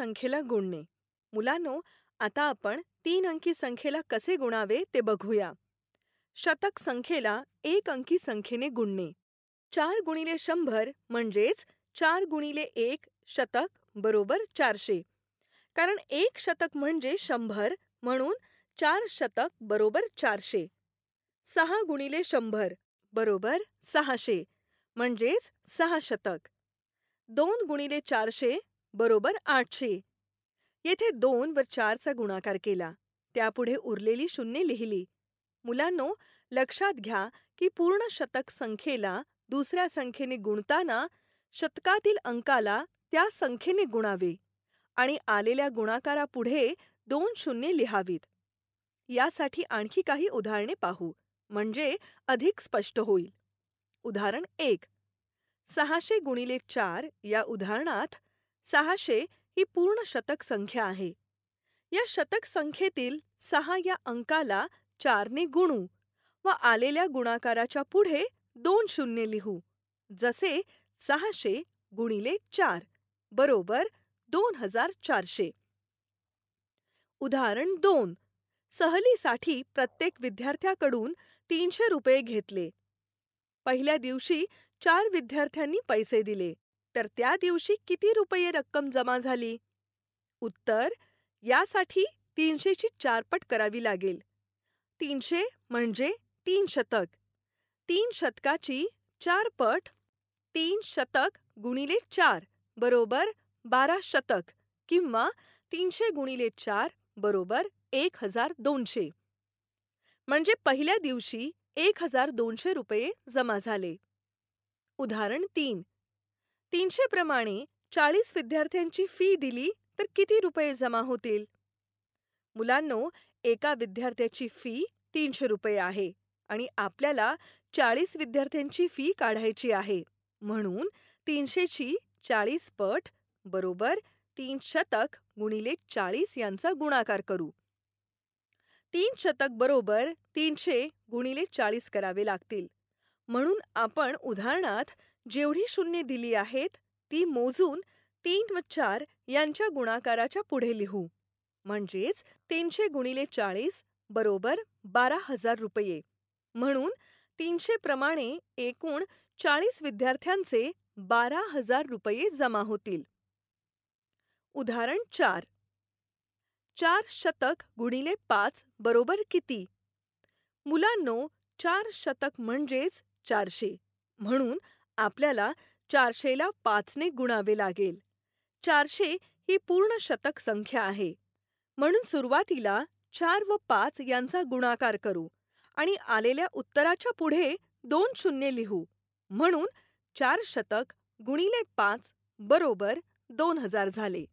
संख्येला गुणणे मुलांनो आता आपण तीन अंकी संख्येला कसे गुणावे ते बघूया शतक संख्येला एक अंकी संख्येने गुणणे चार गुणिले शंभर म्हणजेच चार गुणिले एक शतक बरोबर चारशे कारण एक शतक म्हणजे शंभर म्हणून चार शतक बरोबर चारशे सहा गुणिले शंभर बरोबर सहाशे म्हणजेच सहा शतक दोन गुणिले चारशे बरोबर आठशे येथे दोन व चारचा गुणाकार केला त्यापुढे उरलेली शून्य लिहिली मुलांनो लक्षात घ्या की पूर्ण शतक संख्येला दुसऱ्या संख्येने गुणताना शतकातील अंकाला त्या संख्येने गुणावे आणि आलेल्या गुणाकारापुढे दोन शून्य लिहावीत यासाठी आणखी काही उदाहरणे पाहू म्हणजे अधिक स्पष्ट होईल उदाहरण एक सहाशे गुणिले चार या उदाहरणात सहाशे ही पूर्ण शतक संख्या आहे या शतक संख्येतील सहा या अंकाला चारने गुणू व आलेल्या गुणाकाराच्या पुढे दोन शून्य लिहू जसे सहाशे गुणिले चार बरोबर दोन हजार चारशे उदाहरण दोन सहलीसाठी प्रत्येक विद्यार्थ्याकडून तीनशे रुपये घेतले पहिल्या दिवशी चार विद्यार्थ्यांनी पैसे दिले तर त्या दिवशी किती रुपये रक्कम जमा झाली उत्तर यासाठी तीनशेची चारपट करावी लागेल तीनशे म्हणजे तीन शतक तीन शतकाची चार पट तीन शतक गुणिले चार बरोबर बारा शतक किंवा तीनशे गुणिले चार बरोबर एक हजार दोनशे म्हणजे पहिल्या दिवशी एक हजार दोनशे रुपये जमा झाले उदाहरण तीन तीनशे प्रमाणे चाळीस विद्यार्थ्यांची फी दिली तर किती रुपये जमा होतील मुलांनो एका विद्यार्थ्याची फी तीनशे रुपये आहे आणि आपल्याला चाळीस विद्यार्थ्यांची फी काढायची आहे म्हणून तीनशेची चाळीस पट बरोबर तीन शतक गुणिले चाळीस यांचा गुणाकार करू तीन शतक बरोबर तीनशे गुणिले चाळीस करावे लागतील म्हणून आपण उदाहरणार्थ जेवढी शून्य दिली आहेत ती मोजून तीन व चार यांच्या गुणाकाराच्या पुढे लिहू म्हणजेच तीनशे गुणिले चाळीस बरोबर बारा हजार रुपये म्हणून तीनशे प्रमाणे एकूण चाळीस विद्यार्थ्यांचे बारा हजार रुपये जमा होतील उदाहरण चार चार शतक गुणिले पाच बरोबर किती मुलांनो चार शतक म्हणजेच चारशे म्हणून आपल्याला चारशेला पाचने गुणावे लागेल चारशे ही पूर्ण शतक संख्या आहे म्हणून सुरुवातीला चार व पाच यांचा गुणाकार करू आणि आलेल्या उत्तराच्या पुढे दोन शून्य लिहू म्हणून चार शतक गुणिले पाच बरोबर दोन हजार झाले